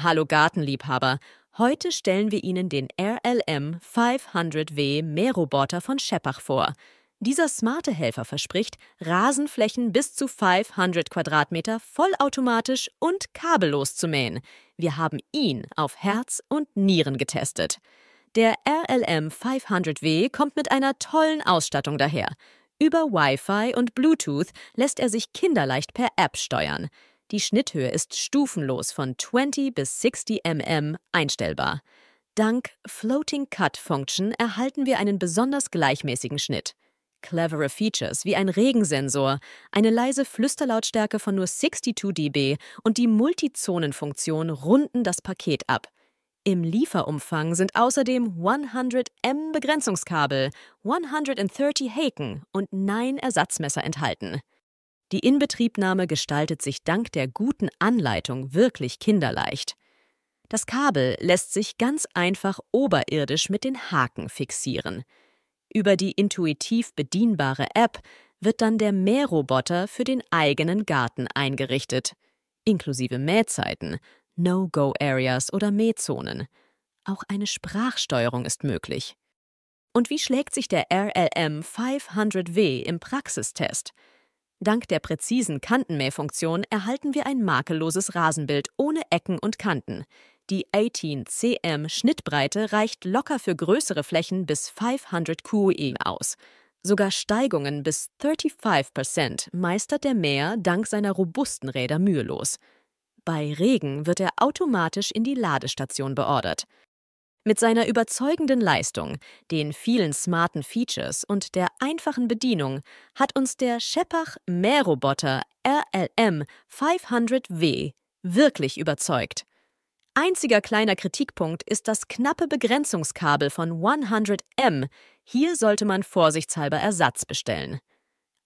Hallo Gartenliebhaber, heute stellen wir Ihnen den RLM 500W Mähroboter von Scheppach vor. Dieser smarte Helfer verspricht, Rasenflächen bis zu 500 Quadratmeter vollautomatisch und kabellos zu mähen. Wir haben ihn auf Herz und Nieren getestet. Der RLM 500W kommt mit einer tollen Ausstattung daher. Über Wi-Fi und Bluetooth lässt er sich kinderleicht per App steuern. Die Schnitthöhe ist stufenlos von 20 bis 60 mm einstellbar. Dank Floating Cut Function erhalten wir einen besonders gleichmäßigen Schnitt. Clevere Features wie ein Regensensor, eine leise Flüsterlautstärke von nur 62 dB und die Multizonenfunktion runden das Paket ab. Im Lieferumfang sind außerdem 100 M Begrenzungskabel, 130 Haken und 9 Ersatzmesser enthalten. Die Inbetriebnahme gestaltet sich dank der guten Anleitung wirklich kinderleicht. Das Kabel lässt sich ganz einfach oberirdisch mit den Haken fixieren. Über die intuitiv bedienbare App wird dann der Mähroboter für den eigenen Garten eingerichtet, inklusive Mähzeiten, No-Go-Areas oder Mähzonen. Auch eine Sprachsteuerung ist möglich. Und wie schlägt sich der RLM 500W im Praxistest? Dank der präzisen Kantenmähfunktion erhalten wir ein makelloses Rasenbild ohne Ecken und Kanten. Die 18 cm Schnittbreite reicht locker für größere Flächen bis 500 QE aus. Sogar Steigungen bis 35% meistert der Mäher dank seiner robusten Räder mühelos. Bei Regen wird er automatisch in die Ladestation beordert. Mit seiner überzeugenden Leistung, den vielen smarten Features und der einfachen Bedienung hat uns der Scheppach Mähroboter RLM 500W wirklich überzeugt. Einziger kleiner Kritikpunkt ist das knappe Begrenzungskabel von 100M. Hier sollte man vorsichtshalber Ersatz bestellen.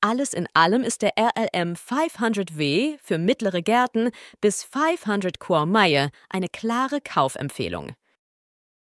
Alles in allem ist der RLM 500W für mittlere Gärten bis 500 Core Meyer eine klare Kaufempfehlung.